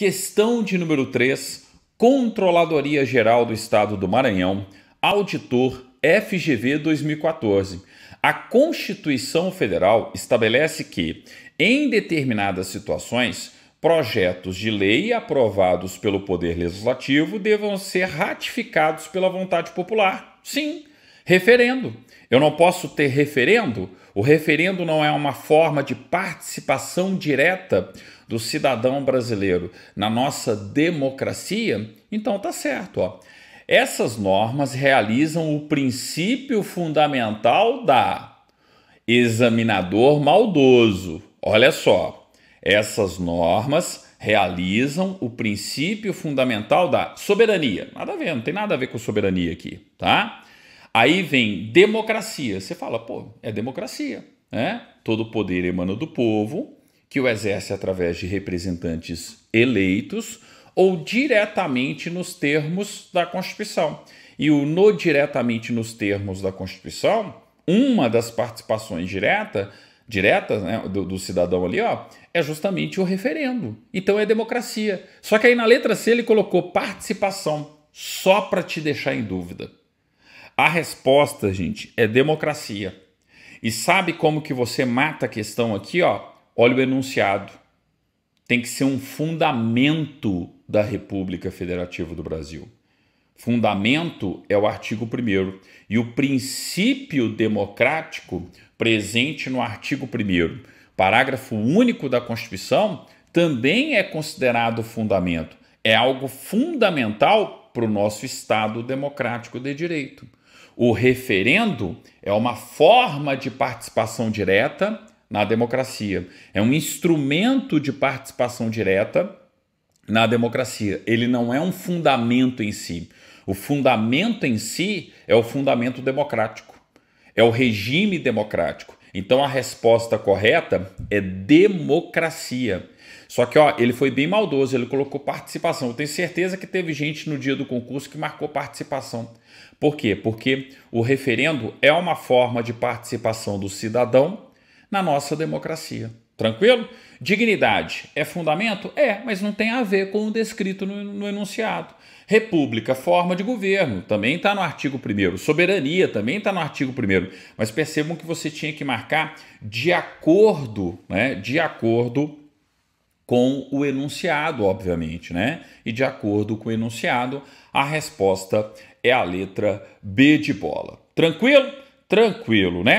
Questão de número 3, Controladoria Geral do Estado do Maranhão, auditor FGV 2014. A Constituição Federal estabelece que, em determinadas situações, projetos de lei aprovados pelo Poder Legislativo devam ser ratificados pela vontade popular. Sim, referendo. Eu não posso ter referendo? O referendo não é uma forma de participação direta do cidadão brasileiro na nossa democracia? Então tá certo, ó. Essas normas realizam o princípio fundamental da examinador maldoso. Olha só, essas normas realizam o princípio fundamental da soberania. Nada a ver, não tem nada a ver com soberania aqui, tá? Aí vem democracia. Você fala, pô, é democracia. Né? Todo poder emana do povo, que o exerce através de representantes eleitos ou diretamente nos termos da Constituição. E o no diretamente nos termos da Constituição, uma das participações direta, diretas né, do, do, cidadão ali ó, é justamente o referendo. Então é democracia. Só que aí na letra C ele colocou participação só para te deixar em dúvida. A resposta, gente, é democracia. E sabe como que você mata a questão aqui, ó? Olha o enunciado. Tem que ser um fundamento da República Federativa do Brasil. Fundamento é o artigo 1 e o princípio democrático presente no artigo 1 parágrafo único da Constituição também é considerado fundamento. É algo fundamental para o nosso Estado democrático de direito. O referendo é uma forma de participação direta na democracia, é um instrumento de participação direta na democracia. Ele não é um fundamento em si. O fundamento em si é o fundamento democrático, é o regime democrático. Então a resposta correta é democracia. Só que ó, ele foi bem maldoso, ele colocou participação. Eu tenho certeza que teve gente no dia do concurso que marcou participação. Por quê? Porque o referendo é uma forma de participação do cidadão na nossa democracia. Tranquilo? Dignidade é fundamento? É, mas não tem a ver com o descrito no, no enunciado. República, forma de governo, também está no artigo 1. Soberania também está no artigo 1. Mas percebam que você tinha que marcar de acordo, né? De acordo com o enunciado, obviamente, né? E de acordo com o enunciado, a resposta é a letra B de bola. Tranquilo? Tranquilo, né?